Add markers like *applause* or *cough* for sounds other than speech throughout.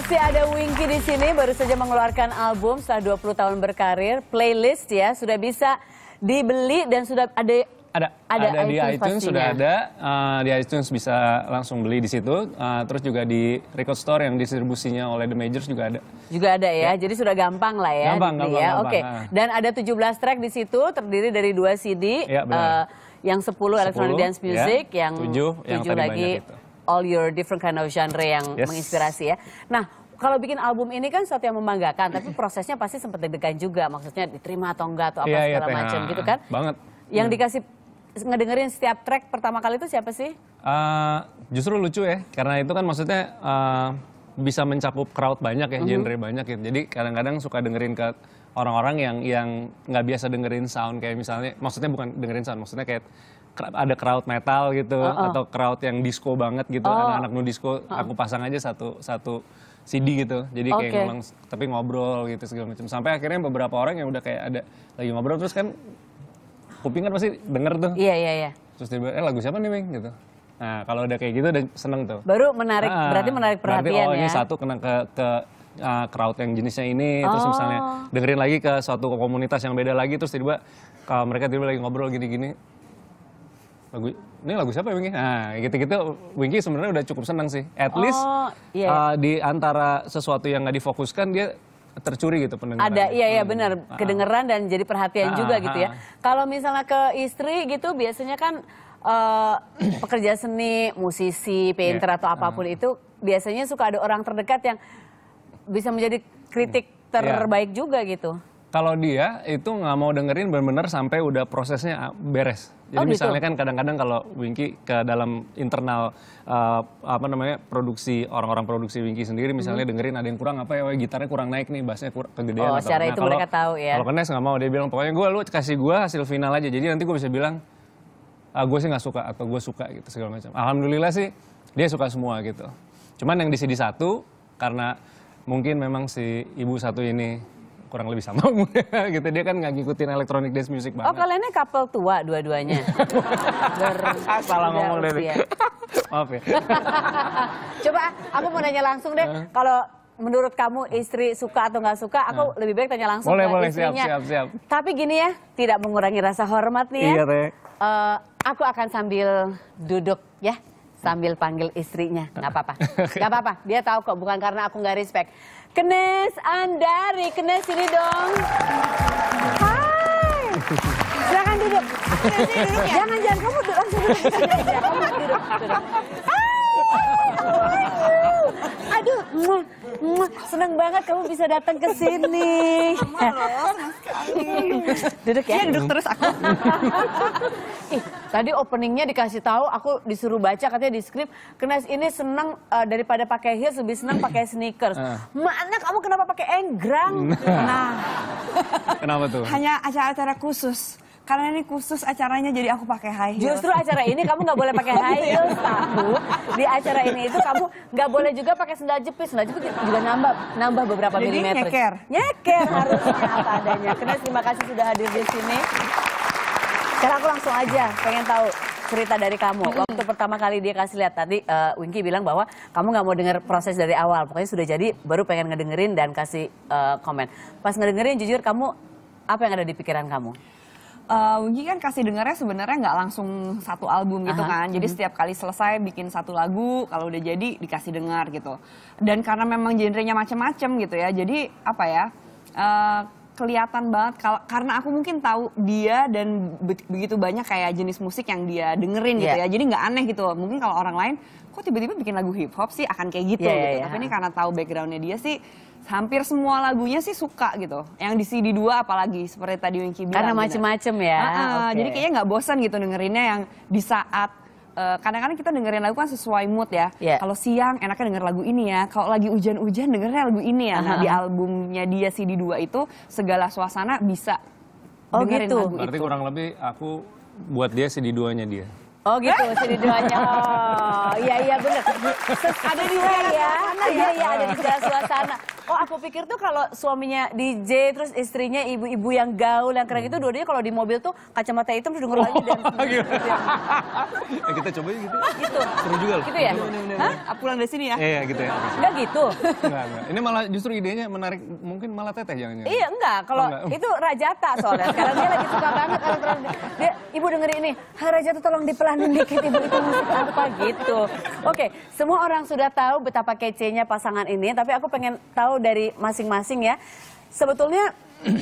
Masih ada Winky di sini baru saja mengeluarkan album setelah 20 tahun berkarir, playlist ya sudah bisa dibeli dan sudah ada ada ada, ada di iTunes pastinya. sudah ada uh, di iTunes bisa langsung beli di situ uh, terus juga di record store yang distribusinya oleh The Majors juga ada juga ada ya, ya. jadi sudah gampang lah ya gampang gampang, ya. gampang oke okay. Ah. dan ada 17 track di situ terdiri dari dua CD ya, uh, yang 10, 10 electronic dance ya. music ya, yang 7, 7 yang lagi all your different kind of genre yang yes. menginspirasi ya. Nah, kalau bikin album ini kan sesuatu yang membanggakan, tapi prosesnya pasti sempat deg-degan juga, maksudnya diterima atau enggak atau apa yeah, iya, segala yeah, macam gitu kan? Banget. Yang hmm. dikasih ngedengerin setiap track pertama kali itu siapa sih? Uh, justru lucu ya, karena itu kan maksudnya uh, bisa mencakup crowd banyak ya, mm -hmm. genre banyak ya. Jadi kadang-kadang suka dengerin ke orang-orang yang yang nggak biasa dengerin sound kayak misalnya, maksudnya bukan dengerin sound, maksudnya kayak ada crowd metal gitu uh -uh. atau crowd yang disco banget gitu oh. anak-anak nu disco uh -uh. aku pasang aja satu satu CD gitu jadi kayak okay. ngomong tapi ngobrol gitu segala macam sampai akhirnya beberapa orang yang udah kayak ada lagi ngobrol terus kan kuping kan pasti denger tuh iya yeah, iya yeah, iya yeah. terus tiba eh lagu siapa nih Ming gitu nah kalau udah kayak gitu udah seneng tuh baru menarik nah, berarti menarik perhatian berarti, oh, ya ini satu kena ke, ke uh, crowd yang jenisnya ini oh. terus misalnya dengerin lagi ke suatu komunitas yang beda lagi terus tiba tiba kalau mereka tiba tiba lagi ngobrol gini-gini lagu ini lagu siapa ya Winky? Nah, gitu-gitu Winky sebenarnya udah cukup senang sih. At least oh, iya, iya, Uh, di antara sesuatu yang nggak difokuskan dia tercuri gitu pendengaran. Ada, iya iya hmm. benar, ah. kedengeran dan jadi perhatian juga gitu ya. Ah, ah. Kalau misalnya ke istri gitu biasanya kan uh, *clears throat* pekerja seni, musisi, painter yeah. atau apapun itu biasanya suka ada orang terdekat yang bisa menjadi kritik iya. terbaik yeah. juga gitu kalau dia itu nggak mau dengerin benar-benar sampai udah prosesnya ah, beres. Jadi oh, gitu? misalnya kan kadang-kadang kalau Winky ke dalam internal uh, apa namanya produksi orang-orang produksi Winky sendiri misalnya hmm. dengerin ada yang kurang apa ya gitarnya kurang naik nih bassnya kurang kegedean oh, atau secara nah, itu kalo, mereka tahu ya. Kalau Kenes nggak mau dia bilang pokoknya gue lu kasih gue hasil final aja. Jadi nanti gue bisa bilang ah, gue sih nggak suka atau gue suka gitu segala macam. Alhamdulillah sih dia suka semua gitu. Cuman yang di CD satu karena mungkin memang si ibu satu ini kurang lebih sama umurnya *laughs* gitu. Dia kan nggak ngikutin elektronik dance music oh, banget. Oh kaliannya couple tua dua-duanya. *laughs* Salah ngomong deh. *laughs* Maaf ya. Coba aku mau nanya langsung deh. Kalau menurut kamu istri suka atau nggak suka, aku nah. lebih baik tanya langsung boleh, ke boleh, istrinya. Siap, siap, siap. Tapi gini ya, tidak mengurangi rasa hormat nih ya. Iya, Teh. Uh, aku akan sambil duduk ya, sambil panggil istrinya. Nggak apa-apa. Nggak apa-apa, dia tahu kok bukan karena aku nggak respect. Kenes Andari. Kenes sini dong. Hai. Silakan duduk. duduk ya? Jangan jangan kamu duduk langsung duduk Kamu duduk. duduk. Hai, Aduh, muah, muah. senang banget kamu bisa datang ke sini. duduk ya. Iya, duduk terus aku. Tadi openingnya dikasih tahu, aku disuruh baca katanya di skrip, Kenes ini senang uh, eh, daripada pakai heels lebih senang pakai sneakers. Uh. Ah. Mana kamu kenapa pakai enggrang? Nah. nah. *laughs* kenapa tuh? Hanya acara-acara khusus karena ini khusus acaranya jadi aku pakai high heels. Justru acara ini kamu nggak boleh pakai high heels, tahu? Di acara ini itu kamu nggak boleh juga pakai sendal jepit, sendal jepit juga nambah nambah beberapa jadi, milimeter. Nyeker, nyeker harusnya apa adanya. Kenes terima kasih sudah hadir di sini. Sekarang aku langsung aja pengen tahu cerita dari kamu. Waktu pertama kali dia kasih lihat tadi uh, Winky bilang bahwa kamu gak mau denger proses dari awal. Pokoknya sudah jadi baru pengen ngedengerin dan kasih uh, komen. Pas ngedengerin jujur kamu apa yang ada di pikiran kamu? uh, Winky kan kasih dengarnya sebenarnya nggak langsung satu album gitu Aha. kan. Jadi mm-hmm. setiap kali selesai bikin satu lagu, kalau udah jadi dikasih dengar gitu. Dan karena memang genrenya macam-macam gitu ya. Jadi apa ya? Uh, kelihatan banget kalau karena aku mungkin tahu dia dan be begitu banyak kayak jenis musik yang dia dengerin yeah. gitu iya. ya. Jadi nggak aneh gitu. Mungkin kalau orang lain kok tiba-tiba bikin lagu hip hop sih akan kayak gitu yeah, iya, gitu. Yeah, Tapi ini karena tahu backgroundnya dia sih hampir semua lagunya sih suka gitu. Yang di CD 2 apalagi seperti tadi Winky bilang. Karena gitu. macem-macem ya. Uh -uh, okay. Jadi kayaknya nggak bosan gitu dengerinnya yang di saat Eh, kadang-kadang kita dengerin lagu kan sesuai mood ya. Yeah. Kalau siang enaknya denger lagu ini ya. Kalau lagi hujan-hujan dengernya lagu ini ya. Nah, di albumnya dia CD dua itu segala suasana bisa oh, dengerin gitu. lagu Berarti kurang lebih aku buat dia CD 2-nya dia. Oh gitu, sini duanya. *laughs* Oh, iya iya benar. Ada di ya. Iya ya. iya ada di segala suasana. Oh aku pikir tuh kalau suaminya DJ terus istrinya ibu-ibu yang gaul yang keren itu hmm. dua-duanya kalau di mobil tuh kacamata itu terus dengar oh, lagi dan gitu ya? Gitu ya. *laughs* Ya, kita coba gitu. Gitu. Seru juga loh. Gitu ya? Hah? Pulang dari sini ya? Iya, iya gitu ya. Enggak gitu. Enggak, Ini malah justru idenya menarik mungkin malah teteh jangan Iya, enggak. Kalau oh, itu Rajata soalnya. Sekarang dia lagi suka banget dia, ibu dengerin ini. Ha Rajata tolong dipelanin dikit ibu itu musik apa gitu. Oke, semua orang sudah tahu betapa kece kecenya pasangan ini tapi aku pengen tahu dari masing-masing ya. Sebetulnya *clears throat*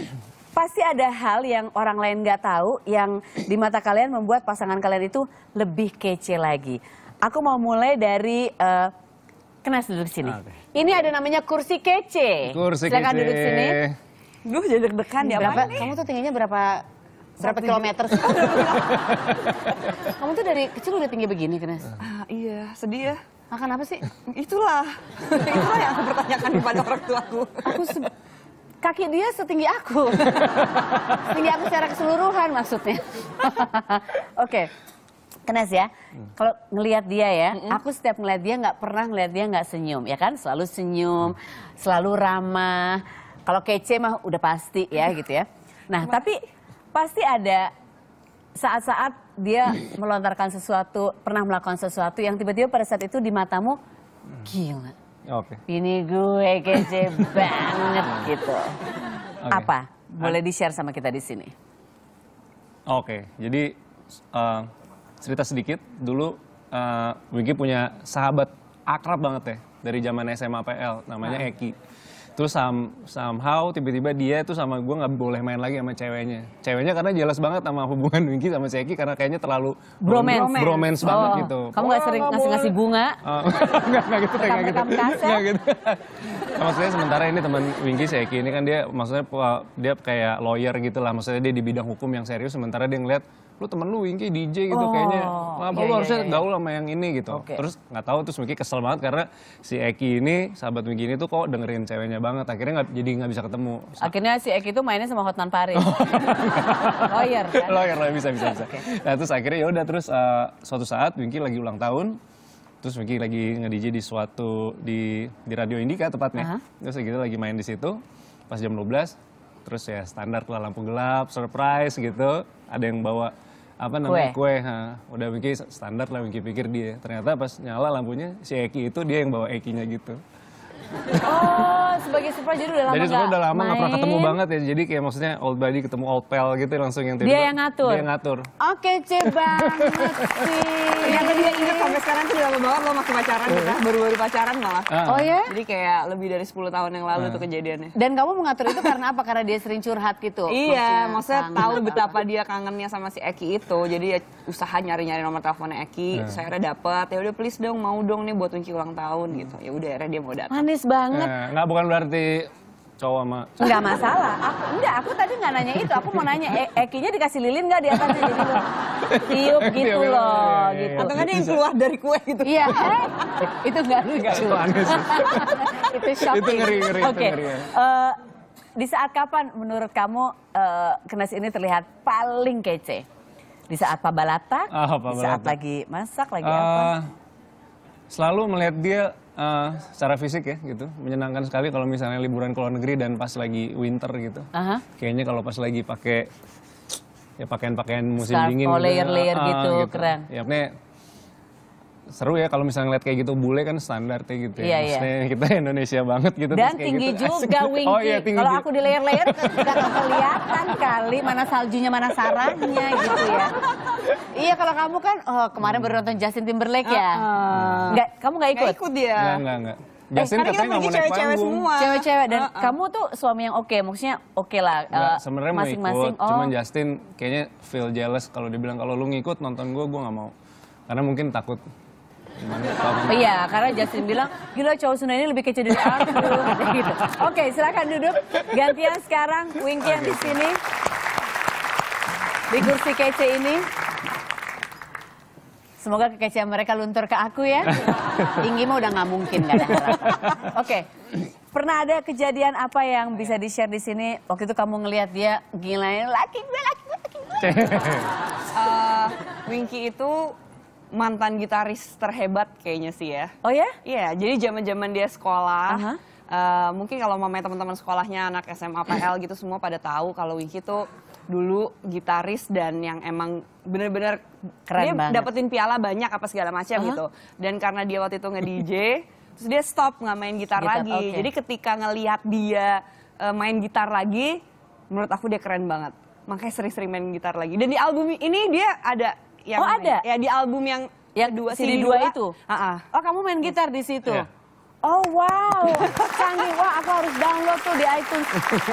pasti ada hal yang orang lain nggak tahu yang di mata kalian membuat pasangan kalian itu lebih kece lagi. Aku mau mulai dari uh, kena duduk sini. Ini ada namanya kursi kece. Kursi Silakan kece. duduk sini. Duh jadi deg-degan ya. Berapa, kamu tuh tingginya berapa Berapa kilometer *laughs* Kamu tuh dari kecil udah tinggi begini, Kenes? Uh, ah, iya, sedih ya. Makan apa sih? Itulah. *laughs* Itulah yang aku pertanyakan kepada orang tuaku. Aku kaki dia setinggi aku. *laughs* setinggi aku secara keseluruhan maksudnya. *laughs* Oke. Okay. Kenes ya, kalau ngelihat dia ya, -mm. aku setiap ngelihat dia nggak pernah ngelihat dia nggak senyum, ya kan? Selalu senyum, selalu ramah. Kalau kece mah udah pasti ya gitu ya. Nah tapi pasti ada saat-saat dia melontarkan sesuatu, pernah melakukan sesuatu yang tiba-tiba pada saat itu di matamu gila. Oke. Okay. Ini gue kece banget gitu. Okay. Apa? Boleh di-share sama kita di sini. Oke, okay. jadi uh, cerita sedikit dulu uh, Wiki punya sahabat akrab banget ya dari zaman SMA PL namanya nah. Eki terus some, somehow tiba-tiba dia tuh sama gue nggak boleh main lagi sama ceweknya ceweknya karena jelas banget sama hubungan *laughs* Winky sama Seki karena kayaknya terlalu bromance, bromance, oh. banget gitu kamu nggak sering ngasih oh, ngasih bunga *laughs* oh, nggak nggak gitu nggak gitu nggak gitu *laughs* maksudnya sementara ini teman Winky Seki ini kan dia maksudnya dia kayak lawyer gitu lah maksudnya dia di bidang hukum yang serius sementara dia ngeliat lu temen lu Winky DJ gitu oh, kayaknya apa iya, lu iya, harusnya iya. gaul sama yang ini gitu okay. terus nggak tahu terus Winky kesel banget karena si Eki ini sahabat Winky ini tuh kok dengerin ceweknya banget akhirnya nggak jadi nggak bisa ketemu akhirnya si Eki itu mainnya sama Hotman Paris oh. *laughs* lawyer kan lawyer lawyer bisa bisa bisa nah terus akhirnya ya udah terus uh, suatu saat Winky lagi ulang tahun terus Winky lagi nge-DJ di suatu di di radio Indika tepatnya uh -huh. terus kita lagi main di situ pas jam 12 terus ya standar lah lampu gelap surprise gitu ada yang bawa apa namanya kue, kue udah Winky standar lah Winky pikir dia ternyata pas nyala lampunya si Eki itu dia yang bawa Ekinya gitu Oh, sebagai surprise jadi udah lama Jadi gak udah lama nggak pernah ketemu banget ya. Jadi kayak maksudnya old buddy ketemu old pal gitu ya, langsung yang tiba Dia yang ngatur. Dia yang ngatur. Oke, coba. banget sih. Ternyata dia ingat sampai sekarang tuh lama banget lo masih pacaran kita, iya. baru-baru pacaran malah. Ah. Oh ya? Jadi kayak lebih dari 10 tahun yang lalu ah. tuh kejadiannya. Dan kamu mengatur itu karena apa? Karena dia sering curhat gitu. Iya, maksudnya tahu betapa dia kangennya sama si Eki itu. Jadi ya usaha nyari-nyari nomor teleponnya Eki, ah. saya udah dapet. Ya udah please dong, mau dong nih buat kunci ulang tahun gitu. Ya udah akhirnya dia mau datang teknis banget. Eh, nggak bukan berarti cowok sama Enggak masalah aku enggak aku tadi enggak nanya itu aku mau nanya e Ekinya dikasih lilin enggak di atasnya jadi gitu. tiup iya, gitu loh iya, iya, gitu atau kan yang keluar dari kue gitu iya eh, itu nggak lucu itu shocking itu ngeri ngeri oke ya. eh, di saat kapan menurut kamu uh, eh, Kenes ini terlihat paling kece di saat pabalata, oh, ah, pabalata. di saat lagi masak lagi uh, apa selalu melihat dia uh, secara fisik ya gitu menyenangkan sekali kalau misalnya liburan ke luar negeri dan pas lagi winter gitu. Uh -huh. Kayaknya kalau pas lagi pakai ya pakaian-pakaian musim Scarf dingin. layer-layer ah, gitu, layer ah, gitu, gitu, keren. Ya, seru ya kalau misalnya ngeliat kayak gitu bule kan standar kayak gitu ya. Iya, iya. Maksudnya iya. kita Indonesia banget gitu. Dan terus tinggi gitu, juga asik. Oh, iya, kalau aku di layer-layer kan nggak kelihatan kali mana saljunya mana sarangnya gitu ya. iya kalau kamu kan oh, kemarin baru nonton Justin Timberlake ya. Uh, uh. Nggak, kamu nggak ikut? Nggak ikut dia. Nggak, nggak, eh, Justin eh, katanya mau cewek cewek Semua. Cewek-cewek dan uh, uh. kamu tuh suami yang oke, okay. maksudnya oke okay lah. Uh, Sebenarnya mau ikut, oh. cuman Justin kayaknya feel jealous kalau dibilang kalau lu ngikut nonton gue, gue nggak mau. Karena mungkin takut Iya, karena Justin bilang, gila cowok Sunda ini lebih kece dari aku. *laughs* gitu. Oke, silakan duduk. Gantian sekarang, Winky yang di sini. Di kursi kece ini. Semoga kekecehan mereka luntur ke aku ya. Tinggi *laughs* mah udah nggak mungkin, kan? Oke, pernah ada kejadian apa yang bisa di-share di sini? Waktu itu kamu ngelihat dia gilain, laki gue, laki gue, laki gue. uh, *laughs* Winky itu mantan gitaris terhebat kayaknya sih ya. Oh ya? Iya, jadi zaman-zaman dia sekolah. Uh -huh. Uh, mungkin kalau mamanya teman-teman sekolahnya anak SMA PL gitu semua pada tahu kalau Wiki tuh dulu gitaris dan yang emang bener-bener keren dia banget. dapetin piala banyak apa segala macam uh -huh. gitu. Dan karena dia waktu itu nge-DJ, terus dia stop nggak main gitar, gitar lagi. Okay. Jadi ketika ngelihat dia uh, main gitar lagi, menurut aku dia keren banget. Makanya sering-sering main gitar lagi. Dan di album ini dia ada yang Oh, ada? Ya di album yang ya, dua CD, dua itu. Uh -uh. Oh, kamu main gitar di situ. Yeah. Oh wow, canggih wah aku harus download tuh di iTunes.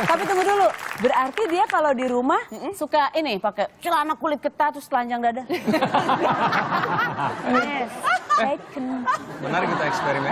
Tapi tunggu dulu, berarti dia kalau di rumah mm -hmm. suka ini pakai celana kulit ketat terus telanjang dada. *laughs* yes shaken. benar kita eksperimen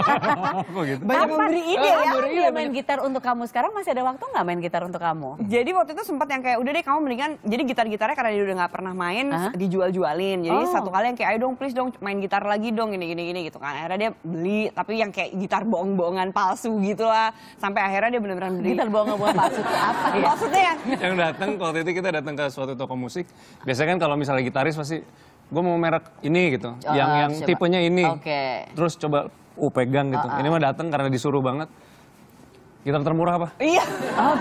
*laughs* Kok gitu? Banyak memberi ide ya. Memberi ide, iya, main gitar untuk kamu sekarang masih ada waktu nggak main gitar untuk kamu? Jadi waktu itu sempat yang kayak udah deh kamu mendingan jadi gitar-gitarnya karena dia udah nggak pernah main huh? dijual-jualin. Jadi oh. satu kali yang kayak ayo dong please dong main gitar lagi dong ini gini gini gitu kan. Akhirnya dia beli tapi yang kayak gitar bohong-bohongan palsu gitu lah. Sampai akhirnya dia benar-benar beli. Gitar bohong-bohongan palsu apa? Ya? Maksudnya yang yang datang waktu itu kita datang ke suatu toko musik. Biasanya kan kalau misalnya gitaris pasti gue mau merek ini gitu, oh, yang yang coba. tipenya ini. Oke. Okay. Terus coba uh pegang gitu. Uh, uh. Ini ah. mah datang karena disuruh banget. Gitar termurah apa? Iya. Ah.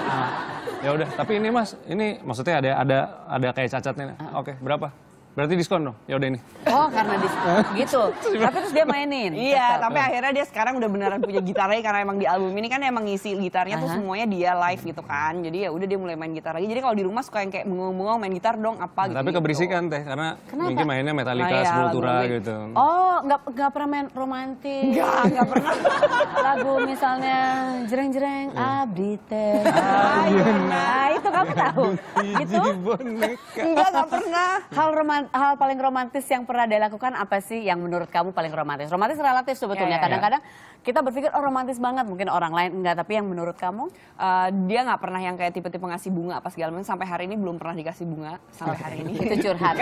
ya udah, tapi ini Mas, ini maksudnya ada ada ada kayak cacatnya. Uh. Oke, okay, berapa? Berarti diskon dong? Ya udah ini. Oh, karena diskon. *laughs* gitu. tapi terus dia mainin. Iya, tapi akhirnya dia sekarang udah beneran punya gitarnya karena emang di album ini kan emang ngisi gitarnya uh -huh. tuh semuanya dia live gitu kan. Jadi ya udah dia mulai main gitar lagi. Jadi kalau di rumah suka yang kayak bengong-bengong main gitar dong apa nah, gitu. Tapi keberisikan teh karena Kenapa? mungkin mainnya Metallica, nah, ya, Sepultura gitu. Oh, nggak nggak pernah main romantis. Enggak, nggak pernah. *laughs* lagu misalnya jereng-jereng iya. abdi teh. Ah, iya, nah, itu kamu tahu. gitu. Enggak, nggak pernah. Hal romantis hal paling romantis yang pernah dilakukan apa sih yang menurut kamu paling romantis? Romantis relatif sebetulnya. Ya, ya, ya. Kadang-kadang yeah, yeah, kita berpikir oh romantis banget mungkin orang lain enggak, tapi yang menurut kamu uh, dia nggak pernah yang kayak tipe-tipe ngasih bunga apa segala macam sampai hari ini belum pernah dikasih bunga sampai hari ini. Itu curhat.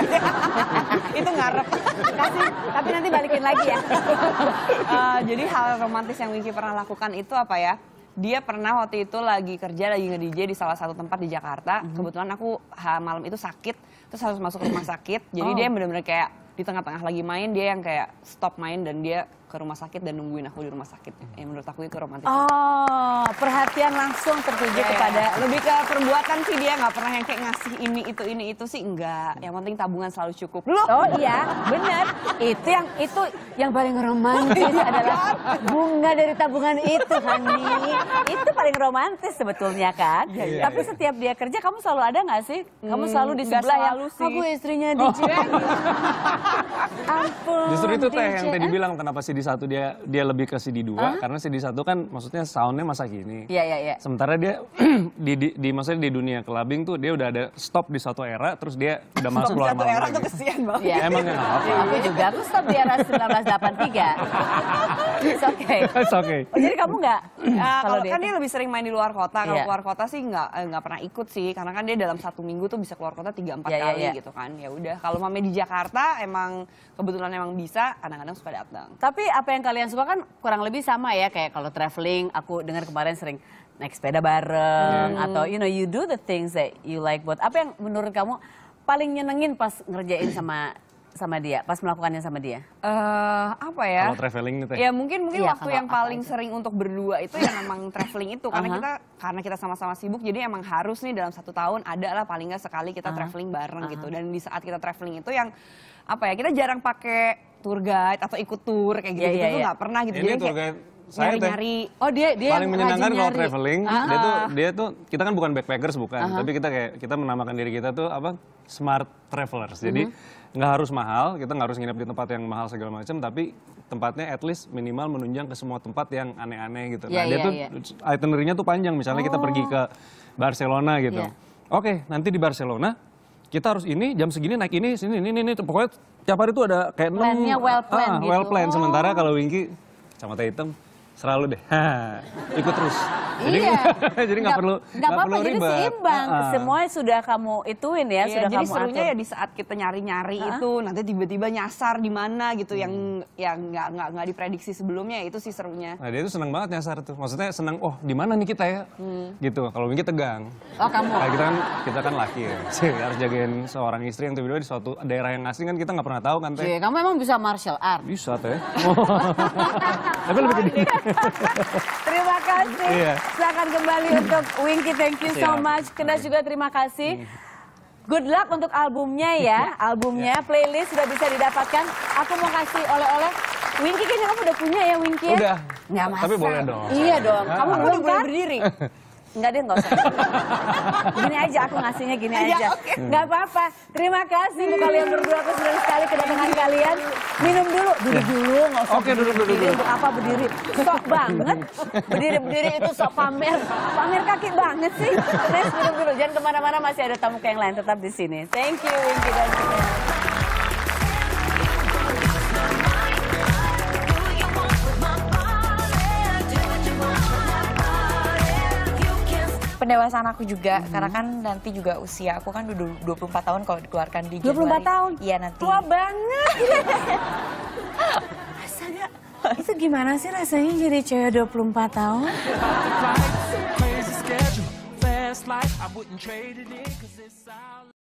*laughs* Itu ngarep. Kasih, tapi nanti balikin lagi ya. uh, *laughs* jadi hal romantis yang Winky pernah lakukan itu apa ya? dia pernah waktu itu lagi kerja lagi nge DJ di salah satu tempat di Jakarta. Mm -hmm. Kebetulan aku ha, malam itu sakit, terus harus masuk rumah sakit. Jadi oh. dia benar-benar kayak di tengah-tengah lagi main dia yang kayak stop main dan dia ke rumah sakit dan nungguin aku di rumah sakit. Ya, menurut aku itu romantis. Oh, perhatian langsung tertuju yeah, iya. kepada yeah. lebih ke perbuatan sih dia nggak pernah yang kayak ngasih ini itu ini itu sih enggak. Hmm. Yang penting tabungan selalu cukup. Loh. Oh iya, benar. Itu yang itu yang paling romantis iya. adalah bunga dari tabungan itu, Hani. Itu paling romantis sebetulnya kan. Yeah, iya, Tapi yeah. setiap dia kerja kamu selalu ada nggak sih? Kamu hmm, selalu di sebelah yang sih. aku istrinya DJ. Oh. *laughs* Ampun. Justru itu teh yang tadi bilang kenapa sih di satu dia dia lebih ke CD dua huh? karena CD satu kan maksudnya soundnya masa kini. Iya yeah, iya yeah, iya. Yeah. Sementara dia *clears throat* di, di, di maksudnya di dunia clubbing tuh dia udah ada stop di satu era terus dia udah masuk stop keluar satu era tuh kesian banget. Iya. Emang *laughs* apa? Iya, aku juga aku stop di era 1983. It's okay. *laughs* It's okay. Oh, jadi kamu nggak? Uh, *clears throat* kalau kan dia lebih sering main di luar kota. Kalau yeah. keluar kota sih nggak eh, nggak pernah ikut sih karena kan dia dalam satu minggu tuh bisa keluar kota tiga empat yeah, iya, kali yeah. gitu kan. Ya udah. Kalau mami di Jakarta emang kebetulan emang bisa. Kadang-kadang suka datang. Tapi apa yang kalian suka kan kurang lebih sama ya kayak kalau traveling aku dengar kemarin sering naik sepeda bareng hmm. atau you know you do the things that you like buat apa yang menurut kamu paling nyenengin pas ngerjain sama sama dia pas melakukannya sama dia? Uh, apa ya? Kalau traveling itu ya, ya mungkin mungkin iya, waktu yang paling aja. sering untuk berdua itu yang memang *laughs* traveling itu karena uh -huh. kita karena kita sama-sama sibuk jadi emang harus nih dalam satu tahun ada lah paling nggak sekali kita uh -huh. traveling bareng uh -huh. gitu uh-huh. dan di saat kita traveling itu yang apa ya kita jarang pakai tour guide atau ikut tour kayak iya, gitu-gitu yeah, yeah, yeah. tuh iya. gak pernah gitu. Ini Jadi tour guide saya nyari, nyari Oh dia dia paling menyenangkan kalau traveling uh ah, -huh. dia tuh ah. dia tuh kita kan bukan backpackers bukan, uh ah. -huh. tapi kita kayak kita menamakan diri kita tuh apa smart travelers. Jadi uh mhm. -huh. nggak harus mahal, kita nggak harus nginep di tempat yang mahal segala macam, tapi tempatnya at least minimal menunjang ke semua tempat yang aneh-aneh gitu. Yeah, nah, dia yeah. tuh yeah. itinerary tuh panjang. Misalnya oh. kita pergi oh. ke Barcelona gitu. Yeah. Oke, okay, nanti di Barcelona kita harus ini jam segini naik ini sini ini ini, ini. pokoknya tiap hari tuh ada kayak enam well ah, plan ah, gitu. well plan sementara oh. kalau Winky sama teh hitam selalu deh *laughs* ikut terus jadi, iya. *laughs* jadi nggak perlu nggak apa-apa jadi seimbang. Uh -uh. Semua sudah kamu ituin ya, iya, sudah jadi kamu serunya atur. ya di saat kita nyari-nyari uh -huh. itu nanti tiba-tiba nyasar di mana gitu hmm. yang yang nggak nggak nggak diprediksi sebelumnya itu sih serunya. Nah, dia itu seneng banget nyasar tuh. Maksudnya seneng oh di mana nih kita ya? Hmm. Gitu. Kalau Winky tegang. Oh, kamu. Nah, kita kan kita kan laki ya. Sih, *laughs* harus jagain seorang istri yang tiba-tiba di suatu daerah yang asing kan kita nggak pernah tahu kan teh. Iya, kamu emang bisa martial art. Bisa teh. *laughs* Tapi lebih Terima kasih. Yeah. Silakan kembali untuk Winky, thank you so much. Kedas juga terima kasih. Hmm. Good luck untuk albumnya ya, ya. albumnya, ya. playlist sudah bisa didapatkan. Aku mau kasih oleh-oleh. Winky kayaknya kamu udah punya ya Winky ya? Udah. Nggak Tapi boleh dong. Iya dong, kamu udah boleh kan? berdiri. *laughs* Enggak deh, enggak usah. *laughs* gini aja, aku ngasihnya gini aja. Ya, okay. Enggak apa-apa. Terima kasih untuk kalian berdua. Aku senang sekali kedatangan kalian. Minum dulu, duduk iya. dulu. Enggak usah Oke, duduk dulu. Untuk apa berdiri? Sok banget. Berdiri-berdiri itu sok pamer. Pamer kaki banget sih. *laughs* Terus minum dulu. Jangan kemana-mana, masih ada tamu yang lain. Tetap di sini. Thank you, Winky dan Winky. pendewasaan aku juga hmm. karena kan nanti juga usia aku kan udah 24 tahun kalau dikeluarkan di 24 Januari. tahun? Iya nanti. Tua banget. *laughs* Rasanya itu gimana sih rasanya jadi cewek 24 tahun?